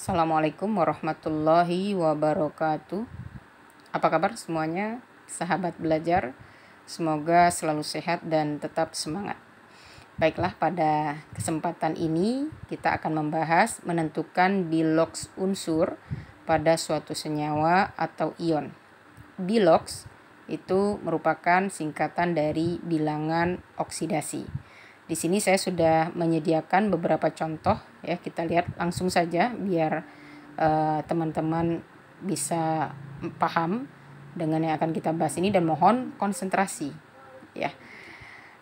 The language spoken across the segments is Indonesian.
Assalamualaikum warahmatullahi wabarakatuh. Apa kabar semuanya, sahabat belajar? Semoga selalu sehat dan tetap semangat. Baiklah, pada kesempatan ini kita akan membahas menentukan bilox unsur pada suatu senyawa atau ion. Bilox itu merupakan singkatan dari bilangan oksidasi. Di sini saya sudah menyediakan beberapa contoh ya kita lihat langsung saja biar eh, teman-teman uh, bisa paham dengan yang akan kita bahas ini dan mohon konsentrasi ya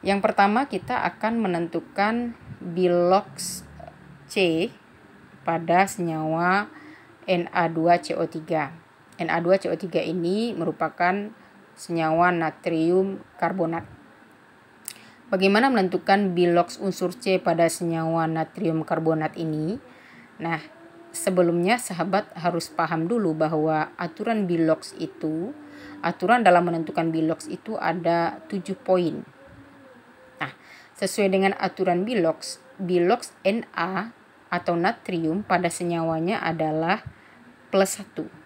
yang pertama kita akan menentukan bilox C pada senyawa Na2CO3 Na2CO3 ini merupakan senyawa natrium karbonat Bagaimana menentukan biloks unsur C pada senyawa natrium karbonat ini? Nah, sebelumnya sahabat harus paham dulu bahwa aturan biloks itu, aturan dalam menentukan biloks itu ada 7 poin. Nah, sesuai dengan aturan biloks, biloks Na atau natrium pada senyawanya adalah plus 1.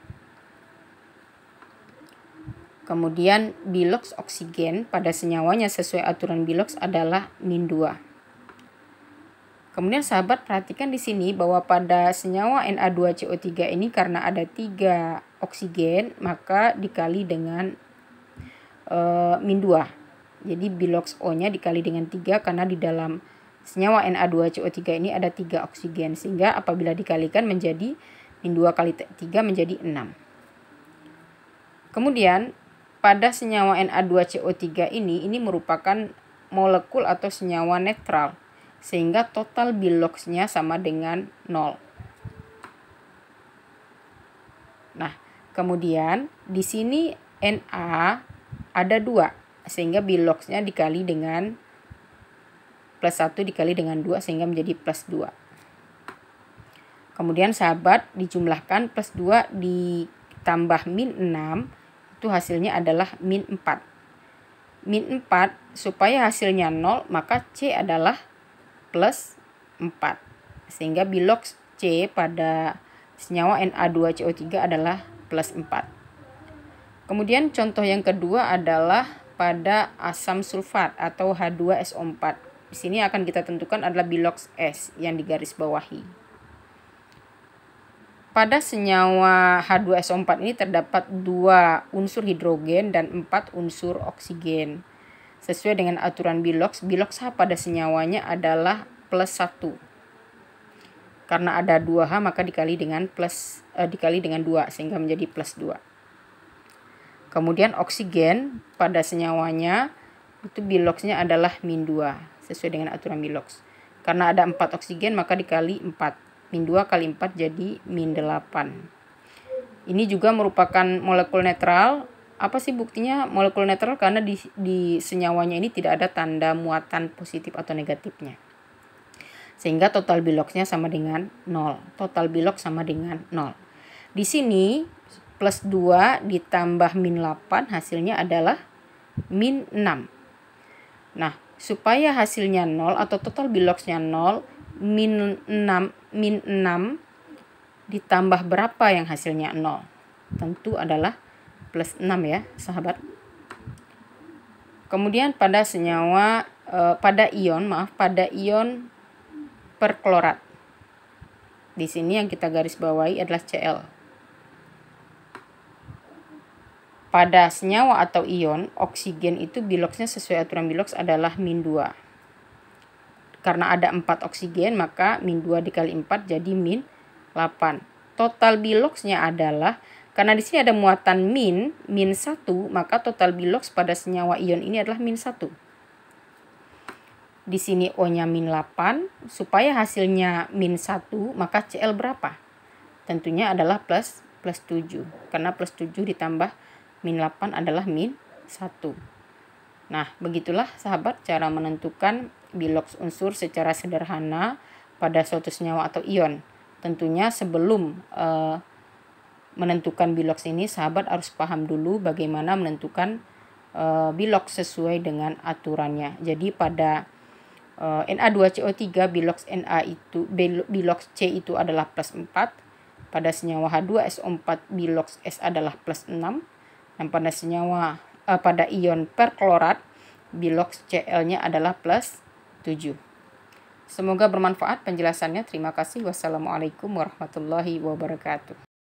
Kemudian biloks oksigen pada senyawanya sesuai aturan biloks adalah min 2. Kemudian sahabat perhatikan di sini bahwa pada senyawa Na2CO3 ini karena ada 3 oksigen maka dikali dengan e, min 2. Jadi biloks O-nya dikali dengan 3 karena di dalam senyawa Na2CO3 ini ada 3 oksigen sehingga apabila dikalikan menjadi min 2 kali 3 menjadi 6. Kemudian pada senyawa Na2CO3 ini, ini merupakan molekul atau senyawa netral, sehingga total biloksnya sama dengan 0. Nah, kemudian di sini Na ada dua, sehingga biloksnya dikali dengan plus 1 dikali dengan 2 sehingga menjadi plus 2. Kemudian sahabat dijumlahkan plus 2 ditambah min 6 itu hasilnya adalah min 4. Min 4, supaya hasilnya 0, maka C adalah plus 4. Sehingga bilok C pada senyawa Na2CO3 adalah plus 4. Kemudian contoh yang kedua adalah pada asam sulfat atau H2SO4. Di sini akan kita tentukan adalah bilok S yang digaris bawahi. Pada senyawa H2SO4 ini terdapat dua unsur hidrogen dan empat unsur oksigen. Sesuai dengan aturan Bilox, Bilox H pada senyawanya adalah plus 1. Karena ada 2H maka dikali dengan plus eh, dikali dengan 2 sehingga menjadi plus 2. Kemudian oksigen pada senyawanya itu Biloxnya adalah min 2 sesuai dengan aturan Bilox. Karena ada 4 oksigen maka dikali 4 min 2 kali 4 jadi min 8. Ini juga merupakan molekul netral. Apa sih buktinya molekul netral? Karena di, di senyawanya ini tidak ada tanda muatan positif atau negatifnya. Sehingga total biloxnya sama dengan 0. Total bilok sama dengan 0. Di sini plus 2 ditambah min 8 hasilnya adalah min 6. Nah, supaya hasilnya 0 atau total biloxnya 0, min 6, min 6 ditambah berapa yang hasilnya 0? Tentu adalah plus 6 ya, sahabat. Kemudian pada senyawa, eh, pada ion, maaf, pada ion perklorat. Di sini yang kita garis bawahi adalah Cl. Pada senyawa atau ion, oksigen itu biloksnya sesuai aturan biloks adalah min 2 karena ada 4 oksigen maka min 2 dikali 4 jadi min 8. Total biloxnya adalah karena di sini ada muatan min, min 1, maka total bilox pada senyawa ion ini adalah min 1. Di sini O-nya min 8, supaya hasilnya min 1, maka Cl berapa? Tentunya adalah plus plus 7, karena plus 7 ditambah min 8 adalah min 1. Nah, begitulah sahabat cara menentukan bilox unsur secara sederhana pada suatu senyawa atau ion. Tentunya sebelum eh, menentukan bilox ini, sahabat harus paham dulu bagaimana menentukan biloks eh, bilox sesuai dengan aturannya. Jadi pada eh, Na2CO3 bilox Na itu bilox C itu adalah plus 4. Pada senyawa H2SO4 bilox S adalah plus 6. Dan pada senyawa uh, pada ion perklorat, biloks Cl-nya adalah plus 7. Semoga bermanfaat penjelasannya. Terima kasih. Wassalamualaikum warahmatullahi wabarakatuh.